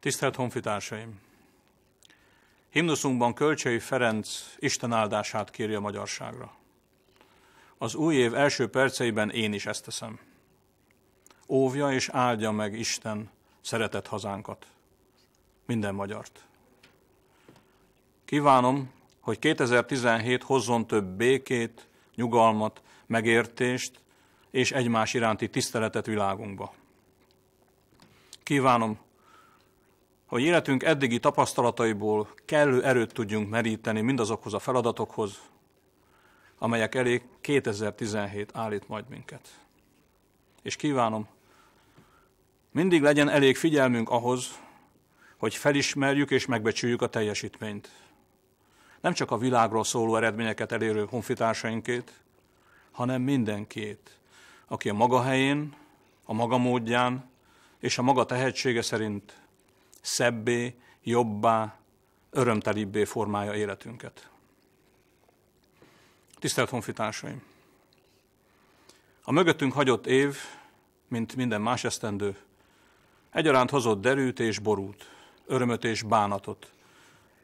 Tisztelt honfitársaim! Himnuszunkban Kölcsei Ferenc Isten áldását kéri a magyarságra. Az új év első perceiben én is ezt teszem. Óvja és áldja meg Isten szeretett hazánkat, minden magyart. Kívánom, hogy 2017 hozzon több békét, nyugalmat, megértést és egymás iránti tiszteletet világunkba. Kívánom, hogy életünk eddigi tapasztalataiból kellő erőt tudjunk meríteni mindazokhoz a feladatokhoz, amelyek elé 2017 állít majd minket. És kívánom, mindig legyen elég figyelmünk ahhoz, hogy felismerjük és megbecsüljük a teljesítményt. Nem csak a világról szóló eredményeket elérő honfitársainkét, hanem mindenkét, aki a maga helyén, a maga módján és a maga tehetsége szerint szebbé, jobbá, örömtelibbé formálja életünket. Tisztelt honfitársaim! A mögöttünk hagyott év, mint minden más esztendő, egyaránt hozott derűt és borút, örömöt és bánatot,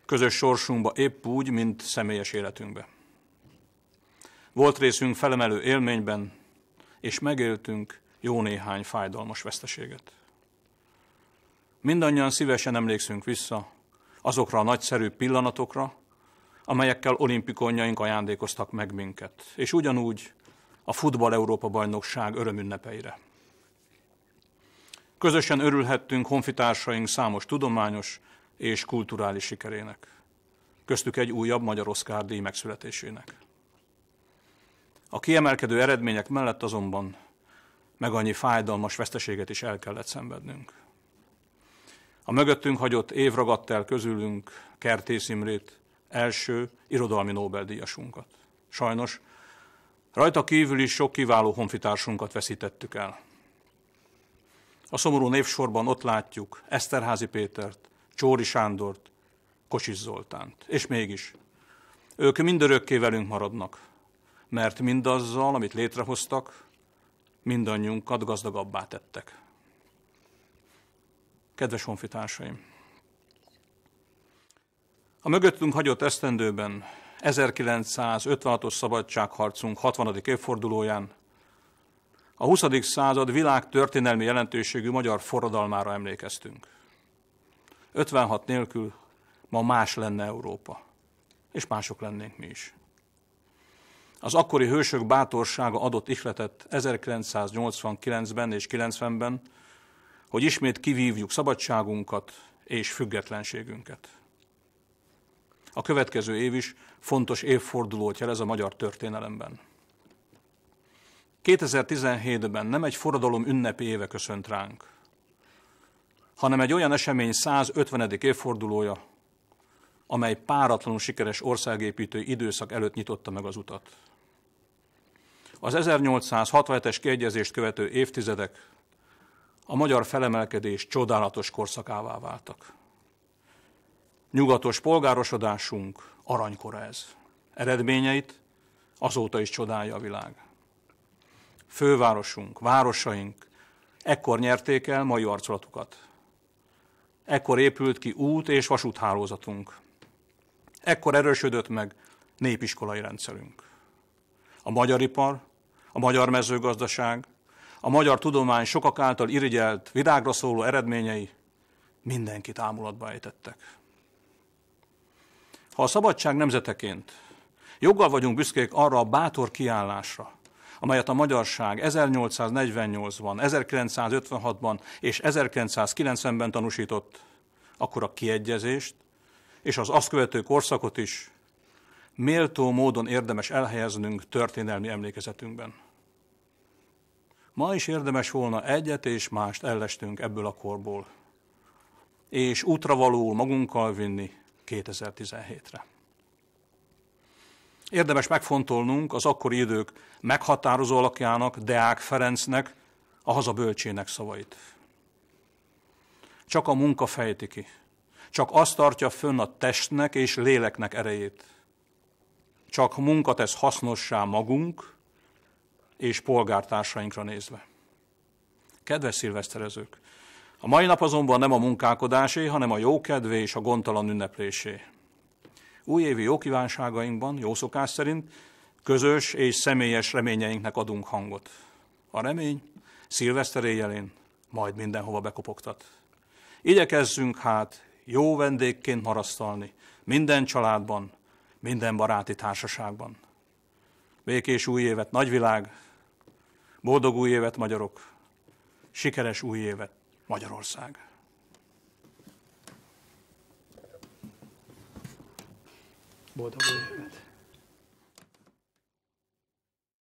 közös sorsunkba épp úgy, mint személyes életünkbe. Volt részünk felemelő élményben, és megéltünk jó néhány fájdalmas veszteséget. Mindannyian szívesen emlékszünk vissza azokra a nagyszerű pillanatokra, amelyekkel olimpikonjaink ajándékoztak meg minket, és ugyanúgy a Futball Európa Bajnokság örömünnepeire. Közösen örülhettünk honfitársaink számos tudományos és kulturális sikerének, köztük egy újabb magyar Oszkár díj megszületésének. A kiemelkedő eredmények mellett azonban meg annyi fájdalmas veszteséget is el kellett szenvednünk. A mögöttünk hagyott év ragadt el közülünk Kertész Imrét, első irodalmi Nobel-díjasunkat. Sajnos rajta kívül is sok kiváló honfitársunkat veszítettük el. A szomorú névsorban ott látjuk Eszterházi Pétert, Csóri Sándort, Kocsis Zoltánt. És mégis, ők mindörökké velünk maradnak, mert mindazzal, amit létrehoztak, mindannyiunkat gazdagabbá tettek. Kedves honfitársaim! A mögöttünk hagyott esztendőben 1956-os szabadságharcunk 60. évfordulóján a 20. század világ történelmi jelentőségű magyar forradalmára emlékeztünk. 56 nélkül ma más lenne Európa, és mások lennénk mi is. Az akkori hősök bátorsága adott ihletet 1989-ben és 90-ben, hogy ismét kivívjuk szabadságunkat és függetlenségünket. A következő év is fontos évfordulót jelez a magyar történelemben. 2017-ben nem egy forradalom ünnepi éve köszönt ránk, hanem egy olyan esemény 150. évfordulója, amely páratlanul sikeres országépítő időszak előtt nyitotta meg az utat. Az 1867-es kiegyezést követő évtizedek a magyar felemelkedés csodálatos korszakává váltak. Nyugatos polgárosodásunk aranykora ez. Eredményeit azóta is csodálja a világ. Fővárosunk, városaink ekkor nyerték el mai arculatukat. Ekkor épült ki út és vasúthálózatunk. Ekkor erősödött meg népiskolai rendszerünk. A magyar ipar, a magyar mezőgazdaság, a magyar tudomány sokak által irigyelt, virágra szóló eredményei mindenkit ámulatba ejtettek. Ha a szabadság nemzeteként joggal vagyunk büszkék arra a bátor kiállásra, amelyet a magyarság 1848-ban, 1956-ban és 1990-ben tanúsított, akkor a kiegyezést és az azt követő korszakot is méltó módon érdemes elhelyeznünk történelmi emlékezetünkben. Ma is érdemes volna egyet és mást ellestünk ebből a korból, és útra valóul magunkkal vinni 2017-re. Érdemes megfontolnunk az akkori idők meghatározó alakjának, Deák Ferencnek, a hazabölcsének szavait. Csak a munka fejti ki, csak azt tartja fönn a testnek és léleknek erejét. Csak munka tesz hasznossá magunk és polgártársainkra nézve. Kedves szilveszterezők! A mai nap azonban nem a munkálkodásé, hanem a jókedvé és a gondtalan ünneplésé. Újévi jókívánságainkban, jó szokás szerint, közös és személyes reményeinknek adunk hangot. A remény szilveszter éjjelén majd mindenhova bekopogtat. Igyekezzünk hát jó vendégként marasztalni minden családban, minden baráti társaságban. Békés új évet, nagyvilág, boldog új évet, magyarok, sikeres új évet, Magyarország. Boldog új évet!